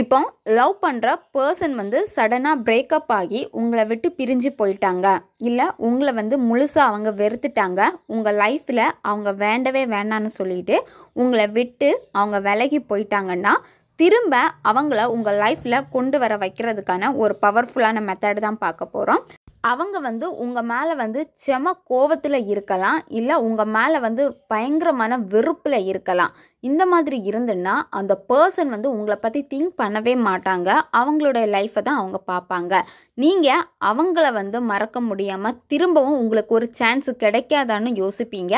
இப்போ லவ் பண்ணுற பர்சன் வந்து சடனாக பிரேக்கப் ஆகி உங்களை விட்டு பிரிஞ்சு போயிட்டாங்க இல்லை உங்களை வந்து முழுசாக அவங்க வெறுத்துட்டாங்க உங்கள் லைஃப்பில் அவங்க வேண்டவே வேண்டான்னு சொல்லிட்டு உங்களை விட்டு அவங்க விலகி போயிட்டாங்கன்னா திரும்ப அவங்கள உங்கள் லைஃப்பில் கொண்டு வர வைக்கிறதுக்கான ஒரு பவர்ஃபுல்லான மெத்தட் தான் பார்க்க போகிறோம் அவங்க வந்து உங்கள் மேலே வந்து செம கோவத்தில் இருக்கலாம் இல்லை உங்கள் மேலே வந்து பயங்கரமான வெறுப்பில் இருக்கலாம் இந்த மாதிரி இருந்துன்னா அந்த பர்சன் வந்து உங்களை பற்றி திங்க் பண்ணவே மாட்டாங்க அவங்களுடைய லைஃப்பை தான் அவங்க பார்ப்பாங்க நீங்கள் அவங்கள வந்து மறக்க முடியாமல் திரும்பவும் உங்களுக்கு ஒரு சான்ஸ் கிடைக்காதான்னு யோசிப்பீங்க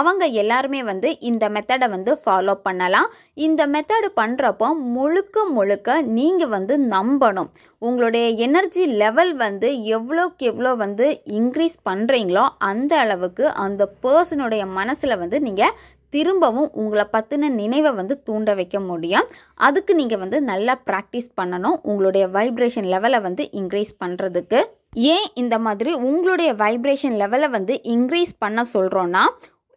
அவங்க எல்லாருமே வந்து இந்த மெத்தடை வந்து ஃபாலோ பண்ணலாம் இந்த மெத்தடு பண்ணுறப்போ முழுக்க முழுக்க நீங்கள் வந்து நம்பணும் உங்களுடைய எனர்ஜி லெவல் வந்து எவ்வளோக்கு எவ்வளோ வந்து இன்க்ரீஸ் பண்ணுறீங்களோ அந்த அளவுக்கு அந்த பர்சனுடைய மனசில் வந்து நீங்கள் திரும்பவும் உங்களை பற்றின நினைவை வந்து தூண்ட வைக்க முடியும் அதுக்கு நீங்கள் வந்து நல்லா ப்ராக்டிஸ் பண்ணணும் உங்களுடைய வைப்ரேஷன் லெவலை வந்து இன்க்ரீஸ் பண்ணுறதுக்கு ஏன் இந்த மாதிரி உங்களுடைய வைப்ரேஷன் லெவலை வந்து இன்க்ரீஸ் பண்ண சொல்கிறோன்னா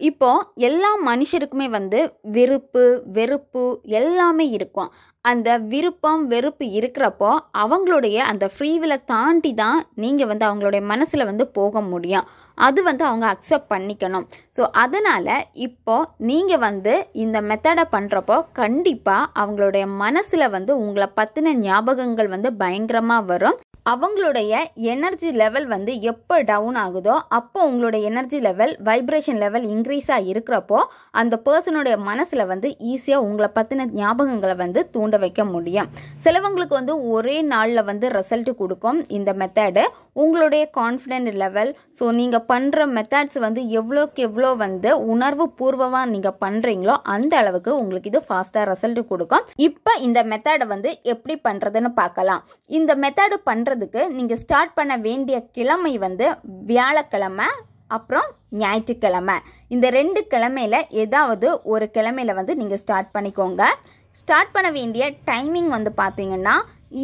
இப்போது எல்லா மனுஷருக்குமே வந்து விருப்பு வெறுப்பு எல்லாமே இருக்கும் அந்த விருப்பம் வெறுப்பு இருக்கிறப்போ அவங்களுடைய அந்த ஃப்ரீவில் தாண்டி தான் நீங்கள் வந்து அவங்களுடைய மனசில் வந்து போக முடியும் அது வந்து அவங்க அக்செப்ட் பண்ணிக்கணும் ஸோ அதனால் இப்போது நீங்கள் வந்து இந்த மெத்தடை பண்ணுறப்போ கண்டிப்பாக அவங்களுடைய மனசில் வந்து உங்களை பற்றின ஞாபகங்கள் வந்து பயங்கரமாக வரும் அவங்களுடைய எனர்ஜி லெவல் வந்து எப்போ டவுன் ஆகுதோ அப்போ உங்களுடைய எனர்ஜி லெவல் வைப்ரேஷன் லெவல் இன்க்ரீஸாக இருக்கிறப்போ அந்த பர்சனுடைய மனசில் வந்து ஈஸியாக உங்களை பற்றின ஞாபகங்களை வந்து தூண்ட வைக்க முடியும் சிலவங்களுக்கு வந்து ஒரே நாளில் வந்து ரிசல்ட் கொடுக்கும் இந்த மெத்தடு உங்களுடைய கான்ஃபிடென்ட் லெவல் ஸோ நீங்கள் பண்ணுற மெத்தட்ஸ் வந்து எவ்வளோக்கு எவ்வளோ வந்து உணர்வு பூர்வமாக நீங்கள் பண்ணுறீங்களோ அந்த அளவுக்கு உங்களுக்கு இது ஃபாஸ்ட்டாக ரிசல்ட் கொடுக்கும் இப்போ இந்த மெத்தடை வந்து எப்படி பண்ணுறதுன்னு பார்க்கலாம் இந்த மெத்தடு பண்ணுற பண்ணுறதுக்கு நீங்கள் ஸ்டார்ட் பண்ண வேண்டிய கிழமை வந்து வியாழக்கிழமை அப்புறம் ஞாயிற்றுக்கிழமை இந்த ரெண்டு கிழமையில் ஏதாவது ஒரு கிழமையில் வந்து நீங்கள் ஸ்டார்ட் பண்ணிக்கோங்க ஸ்டார்ட் பண்ண வேண்டிய டைமிங் வந்து பார்த்திங்கன்னா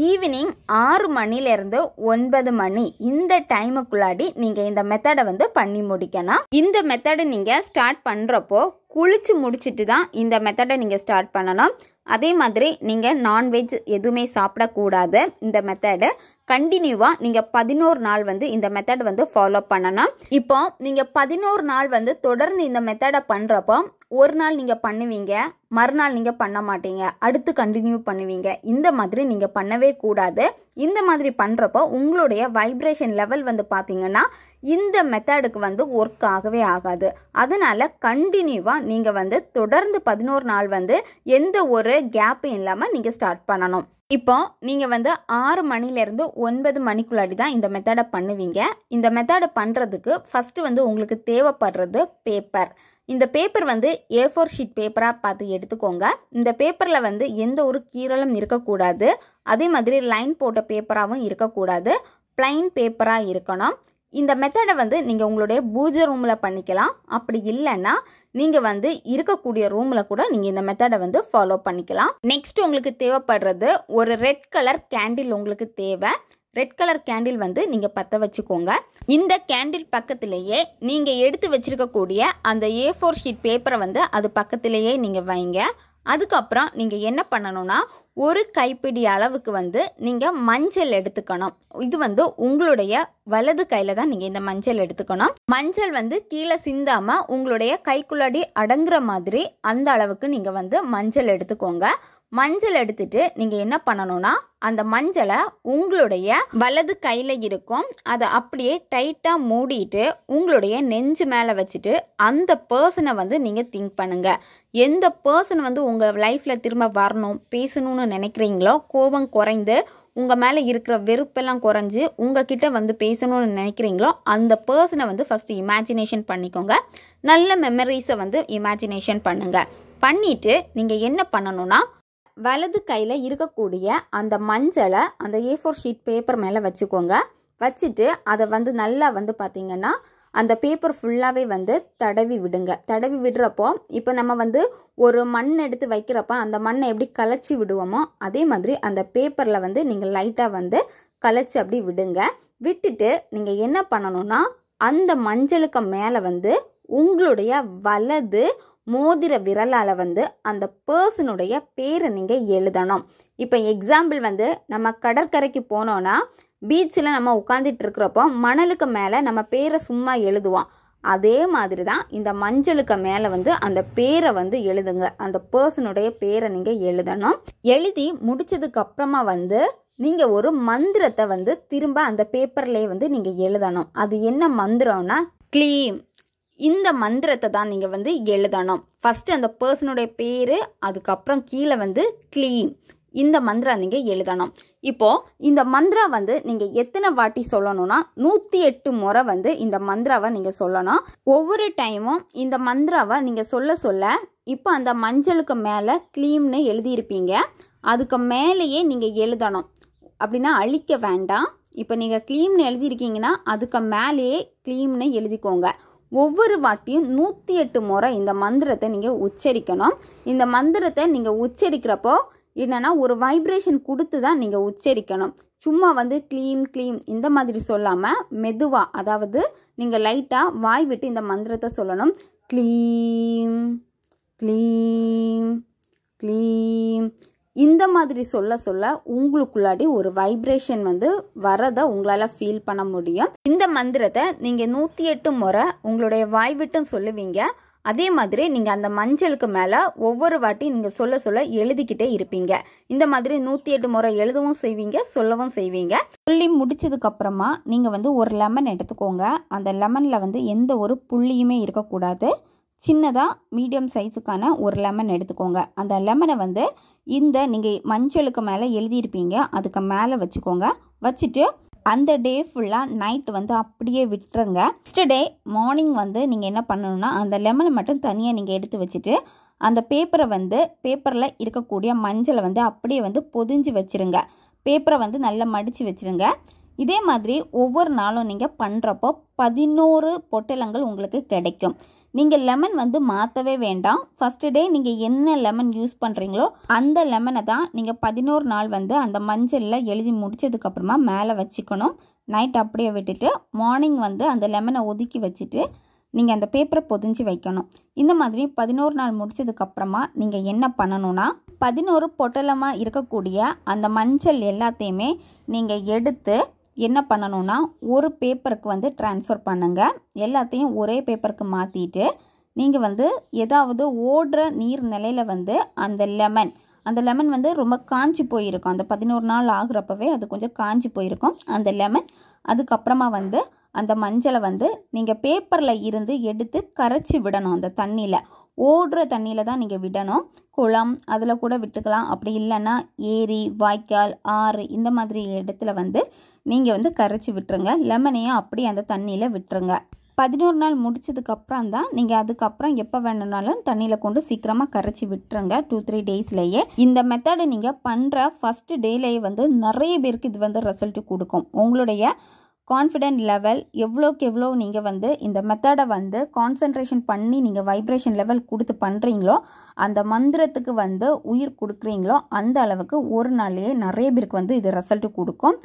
ஈவினிங் ஆறு மணிலேருந்து ஒன்பது மணி இந்த டைமுக்குள்ளாடி நீங்கள் இந்த மெத்தடை வந்து பண்ணி முடிக்கணும் இந்த மெத்தடை நீங்கள் ஸ்டார்ட் பண்ணுறப்போ குளிச்சு முடிச்சுட்டு தான் இந்த மெத்தடை நீங்கள் ஸ்டார்ட் பண்ணணும் அதே மாதிரி நீங்கள் நான்வெஜ் எதுவுமே சாப்பிடக்கூடாது இந்த மெத்தடு கண்டினியூவாக நீங்கள் பதினோரு நாள் வந்து இந்த மெத்தட் வந்து ஃபாலோ பண்ணணும் இப்போ நீங்கள் பதினோரு நாள் வந்து தொடர்ந்து இந்த மெத்தடை பண்ணுறப்போ ஒரு நாள் நீங்கள் பண்ணுவீங்க மறுநாள் நீங்கள் பண்ண மாட்டீங்க அடுத்து கண்டினியூ பண்ணுவீங்க இந்த மாதிரி நீங்கள் பண்ணவே கூடாது இந்த மாதிரி பண்ணுறப்போ உங்களுடைய வைப்ரேஷன் லெவல் வந்து பார்த்தீங்கன்னா இந்த மெத்தடுக்கு வந்து ஒர்க் ஆகவே ஆகாது அதனால் கண்டினியூவாக நீங்கள் வந்து தொடர்ந்து பதினோரு நாள் வந்து எந்த ஒரு கேப்பும் இல்லாமல் நீங்கள் ஸ்டார்ட் பண்ணணும் இப்போ நீங்கள் வந்து ஆறு மணிலேருந்து ஒன்பது மணிக்குள்ளாடி தான் இந்த மெத்தடை பண்ணுவீங்க இந்த மெத்தடை பண்ணுறதுக்கு ஃபஸ்ட்டு வந்து உங்களுக்கு தேவைப்படுறது பேப்பர் இந்த பேப்பர் வந்து ஏ ஃபோர் ஷீட் பேப்பராக பார்த்து எடுத்துக்கோங்க இந்த பேப்பரில் வந்து எந்த ஒரு கீரலும் இருக்கக்கூடாது அதே மாதிரி லைன் போட்ட பேப்பராகவும் இருக்கக்கூடாது பிளைன் பேப்பராக இருக்கணும் இந்த மெத்தடை வந்து நீங்கள் உங்களுடைய பூஜை ரூமில் பண்ணிக்கலாம் அப்படி இல்லைன்னா நீங்கள் வந்து இருக்கக்கூடிய ரூமில் கூட நீங்கள் இந்த மெத்தடை வந்து ஃபாலோ பண்ணிக்கலாம் நெக்ஸ்ட் உங்களுக்கு தேவைப்படுறது ஒரு ரெட் கலர் கேண்டில் உங்களுக்கு தேவை ரெட் கலர் கேண்டில் வந்து நீங்கள் பற்ற வச்சுக்கோங்க இந்த கேண்டில் பக்கத்திலேயே நீங்கள் எடுத்து வச்சுருக்கக்கூடிய அந்த ஏ ஃபோர் ஷீட் பேப்பரை வந்து அது பக்கத்திலேயே நீங்கள் வைங்க அதுக்கப்புறம் நீங்கள் என்ன பண்ணணும்னா ஒரு கைப்பிடி அளவுக்கு வந்து நீங்கள் மஞ்சள் எடுத்துக்கணும் இது வந்து உங்களுடைய வலது கையில் தான் நீங்கள் இந்த மஞ்சள் எடுத்துக்கணும் மஞ்சள் வந்து கீழே சிந்தாமல் உங்களுடைய கைக்குள்ளாடி அடங்குற மாதிரி அந்த அளவுக்கு நீங்கள் வந்து மஞ்சள் எடுத்துக்கோங்க மஞ்சள் எடுத்துட்டு நீங்கள் என்ன பண்ணணும்னா அந்த மஞ்சளை உங்களுடைய வலது கையில் இருக்கும் அதை அப்படியே டைட்டாக மூடிட்டு உங்களுடைய நெஞ்சு மேலே வச்சுட்டு அந்த பர்சனை வந்து நீங்கள் திங்க் பண்ணுங்கள் எந்த பர்சன் வந்து உங்கள் லைஃப்பில் திரும்ப வரணும் பேசணும்னு நினைக்கிறீங்களோ கோபம் குறைந்து உங்கள் மேலே இருக்கிற வெறுப்பெல்லாம் குறைஞ்சி உங்ககிட்ட வந்து பேசணும்னு நினைக்கிறீங்களோ அந்த பர்சனை வந்து ஃபஸ்ட்டு இமேஜினேஷன் பண்ணிக்கோங்க நல்ல மெமரிஸை வந்து இமேஜினேஷன் பண்ணுங்கள் பண்ணிவிட்டு நீங்கள் என்ன பண்ணணும்னா வலது கையில் இருக்கக்கூடிய அந்த மஞ்சளை அந்த ஏ ஃபோர் ஷீட் பேப்பர் மேலே வச்சுக்கோங்க வச்சுட்டு அதை வந்து நல்லா வந்து பார்த்திங்கன்னா அந்த பேப்பர் ஃபுல்லாகவே வந்து தடவி விடுங்க தடவி விடுறப்போ இப்போ நம்ம வந்து ஒரு மண் எடுத்து வைக்கிறப்ப அந்த மண்ணை எப்படி கலைச்சி விடுவோமோ அதே மாதிரி அந்த பேப்பரில் வந்து நீங்கள் லைட்டாக வந்து கலைச்சி அப்படி விடுங்க விட்டுட்டு நீங்கள் என்ன பண்ணணும்னா அந்த மஞ்சளுக்கு மேலே வந்து உங்களுடைய வலது மோதிர விரலால் வந்து அந்த பர்சனுடைய பேரை நீங்கள் எழுதணும் இப்போ எக்ஸாம்பிள் வந்து நம்ம கடற்கரைக்கு போனோன்னா பீச்சில் நம்ம உட்காந்துட்டு இருக்கிறப்போ மணலுக்கு மேலே நம்ம பேரை சும்மா எழுதுவோம் அதே மாதிரி தான் இந்த மஞ்சளுக்கு மேலே வந்து அந்த பேரை வந்து எழுதுங்க அந்த பர்சனுடைய பேரை நீங்கள் எழுதணும் எழுதி முடித்ததுக்கு அப்புறமா வந்து நீங்கள் ஒரு மந்திரத்தை வந்து திரும்ப அந்த பேப்பர்லேயே வந்து நீங்கள் எழுதணும் அது என்ன மந்திரம்னா க்ளீம் இந்த மந்திரத்தை தான் நீங்கள் வந்து எழுதணும் ஃபஸ்ட்டு அந்த பர்சனுடைய பேர் அதுக்கப்புறம் கீழே வந்து க்ளீம் இந்த மந்திரம் நீங்கள் எழுதணும் இப்போது இந்த மந்திரம் வந்து நீங்கள் எத்தனை வாட்டி சொல்லணும்னா நூற்றி எட்டு முறை வந்து இந்த மந்திராவை நீங்கள் சொல்லணும் ஒவ்வொரு டைமும் இந்த மந்திராவை நீங்கள் சொல்ல சொல்ல இப்போ அந்த மஞ்சளுக்கு மேலே க்ளீம்னு எழுதியிருப்பீங்க அதுக்கு மேலேயே நீங்கள் எழுதணும் அப்படின்னா அழிக்க வேண்டாம் இப்போ நீங்கள் க்ளீம்னு எழுதியிருக்கீங்கன்னா அதுக்கு மேலேயே க்ளீம்னு எழுதிக்கோங்க ஒவ்வொரு வாட்டியும் நூற்றி எட்டு முறை இந்த மந்திரத்தை நீங்கள் உச்சரிக்கணும் இந்த மந்திரத்தை நீங்கள் உச்சரிக்கிறப்போ என்னென்னா ஒரு வைப்ரேஷன் கொடுத்து தான் நீங்கள் உச்சரிக்கணும் சும்மா வந்து க்ளீம் க்ளீம் இந்த மாதிரி சொல்லாமல் மெதுவாக அதாவது நீங்கள் லைட்டாக வாய் விட்டு இந்த மந்திரத்தை சொல்லணும் க்ளீம் க்ளீம் க்ளீம் இந்த மாதிரி சொல்ல சொல்ல உங்களுக்குள்ளாடி ஒரு வைப்ரேஷன் வந்து வரதை உங்களால் ஃபீல் பண்ண முடியும் இந்த மந்திரத்தை நீங்கள் நூற்றி எட்டு முறை உங்களுடைய வாய்விட்டும் சொல்லுவீங்க அதே மாதிரி நீங்கள் அந்த மஞ்சளுக்கு மேலே ஒவ்வொரு வாட்டி நீங்கள் சொல்ல சொல்ல எழுதிக்கிட்டே இருப்பீங்க இந்த மாதிரி நூற்றி எட்டு முறை எழுதவும் செய்வீங்க சொல்லவும் செய்வீங்க புள்ளி முடிச்சதுக்கப்புறமா நீங்கள் வந்து ஒரு லெமன் எடுத்துக்கோங்க அந்த லெமனில் வந்து எந்த ஒரு புள்ளியுமே இருக்கக்கூடாது சின்னதாக மீடியம் சைஸுக்கான ஒரு லெமன் எடுத்துக்கோங்க அந்த லெமனை வந்து இந்த நீங்கள் மஞ்சளுக்கு மேலே எழுதியிருப்பீங்க அதுக்கு மேலே வச்சுக்கோங்க வச்சுட்டு அந்த டே ஃபுல்லாக நைட் வந்து அப்படியே விட்டுருங்க நெக்ஸ்ட் டே மார்னிங் வந்து நீங்கள் என்ன பண்ணணும்னா அந்த லெமனை மட்டும் தனியாக நீங்கள் எடுத்து வச்சுட்டு அந்த பேப்பரை வந்து பேப்பரில் இருக்கக்கூடிய மஞ்சளை வந்து அப்படியே வந்து பொதிஞ்சு வச்சுருங்க பேப்பரை வந்து நல்லா மடித்து வச்சுருங்க இதே மாதிரி ஒவ்வொரு நாளும் நீங்கள் பண்ணுறப்போ பதினோரு பொட்டலங்கள் உங்களுக்கு கிடைக்கும் நீங்கள் லெமன் வந்து மாற்றவே வேண்டாம் ஃபஸ்ட்டு டே நீங்கள் என்ன லெமன் யூஸ் பண்ணுறீங்களோ அந்த லெமனை தான் நீங்கள் பதினோரு நாள் வந்து அந்த மஞ்சளில் எழுதி முடித்ததுக்கப்புறமா மேலே வச்சுக்கணும் நைட் அப்படியே விட்டுட்டு மார்னிங் வந்து அந்த லெமனை ஒதுக்கி வச்சுட்டு நீங்கள் அந்த பேப்பரை பொதிஞ்சு வைக்கணும் இந்த மாதிரி பதினோரு நாள் முடித்ததுக்கப்புறமா நீங்கள் என்ன பண்ணணும்னா பதினோரு பொட்டலமாக இருக்கக்கூடிய அந்த மஞ்சள் எல்லாத்தையுமே நீங்கள் எடுத்து என்ன பண்ணணும்னா ஒரு பேப்பருக்கு வந்து டிரான்ஸ்ஃபர் பண்ணுங்கள் எல்லாத்தையும் ஒரே பேப்பருக்கு மாற்றிட்டு நீங்கள் வந்து ஏதாவது ஓடுற நிலையில் வந்து அந்த லெமன் அந்த லெமன் வந்து ரொம்ப காஞ்சி போயிருக்கும் அந்த பதினோரு நாள் ஆகுறப்பவே அது கொஞ்சம் காஞ்சி போயிருக்கும் அந்த லெமன் அதுக்கப்புறமா வந்து அந்த மஞ்சளை வந்து நீங்கள் பேப்பரில் இருந்து எடுத்து கரைச்சி விடணும் அந்த தண்ணியில் ஓடுற தண்ணியில் தான் நீங்கள் விடணும் குளம் அதில் கூட விட்டுக்கலாம் அப்படி இல்லைன்னா ஏரி வாய்க்கால் ஆறு இந்த மாதிரி இடத்துல வந்து நீங்கள் வந்து கரைச்சி விட்டுருங்க லெமனையும் அப்படியே அந்த தண்ணியில் விட்டுருங்க பதினோரு நாள் முடிச்சதுக்கப்புறம் தான் நீங்கள் அதுக்கப்புறம் எப்போ வேணுனாலும் தண்ணியில் கொண்டு சீக்கிரமாக கரைச்சி விட்டுருங்க டூ த்ரீ டேஸ்லேயே இந்த மெத்தடை நீங்கள் பண்ணுற ஃபஸ்ட்டு டேலேயே வந்து நிறைய பேருக்கு இது வந்து ரிசல்ட் கொடுக்கும் உங்களுடைய கான்ஃபிடென்ட் லெவல் எவ்வளோக்கு எவ்வளோ நீங்கள் வந்து இந்த மெத்தடை வந்து கான்சன்ட்ரேஷன் பண்ணி நீங்கள் வைப்ரேஷன் லெவல் கொடுத்து பண்ணுறீங்களோ அந்த மந்திரத்துக்கு வந்து உயிர் கொடுக்குறீங்களோ அந்த அளவுக்கு ஒரு நாள்லேயே நிறைய பேருக்கு வந்து இது ரிசல்ட் கொடுக்கும்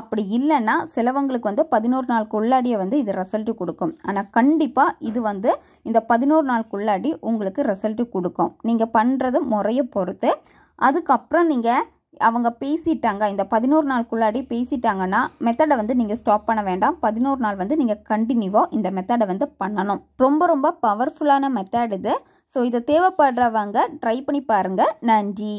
அப்படி இல்லைன்னா சிலவங்களுக்கு வந்து பதினோரு நாளுக்குள்ளாடியே வந்து இது ரிசல்ட் கொடுக்கும் ஆனால் கண்டிப்பாக இது வந்து இந்த பதினோரு நாளுக்குள்ளாடி உங்களுக்கு ரிசல்ட் கொடுக்கும் நீங்கள் பண்ணுறது முறையை பொறுத்து அதுக்கப்புறம் நீங்கள் அவங்க பேசிட்டாங்க இந்த பதினோரு நாளுக்குள்ளாடி பேசிட்டாங்கன்னா மெத்தடை வந்து நீங்கள் ஸ்டாப் பண்ண வேண்டாம் பதினோரு நாள் வந்து நீங்கள் கண்டினியூவாக இந்த மெத்தடை வந்து பண்ணணும் ரொம்ப ரொம்ப பவர்ஃபுல்லான மெத்தட் இது ஸோ இதை தேவைப்படுறவங்க ட்ரை பண்ணி பாருங்கள் நன்றி